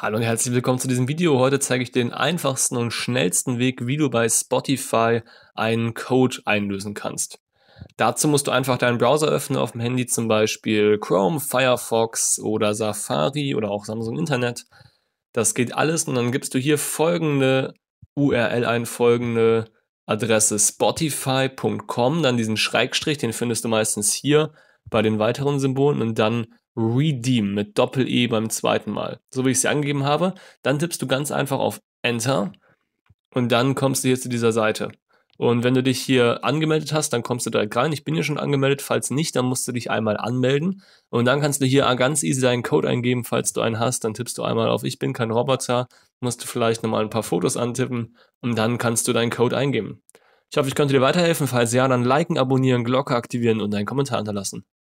Hallo und herzlich willkommen zu diesem Video. Heute zeige ich den einfachsten und schnellsten Weg, wie du bei Spotify einen Code einlösen kannst. Dazu musst du einfach deinen Browser öffnen, auf dem Handy zum Beispiel Chrome, Firefox oder Safari oder auch Samsung Internet. Das geht alles und dann gibst du hier folgende URL ein, folgende Adresse spotify.com, dann diesen Schrägstrich, den findest du meistens hier bei den weiteren Symbolen und dann Redeem mit Doppel-E beim zweiten Mal, so wie ich sie angegeben habe. Dann tippst du ganz einfach auf Enter und dann kommst du hier zu dieser Seite. Und wenn du dich hier angemeldet hast, dann kommst du direkt rein. Ich bin hier schon angemeldet. Falls nicht, dann musst du dich einmal anmelden. Und dann kannst du hier ganz easy deinen Code eingeben, falls du einen hast. Dann tippst du einmal auf Ich bin kein Roboter. Musst du vielleicht nochmal ein paar Fotos antippen. Und dann kannst du deinen Code eingeben. Ich hoffe, ich konnte dir weiterhelfen. Falls ja, dann liken, abonnieren, Glocke aktivieren und einen Kommentar hinterlassen.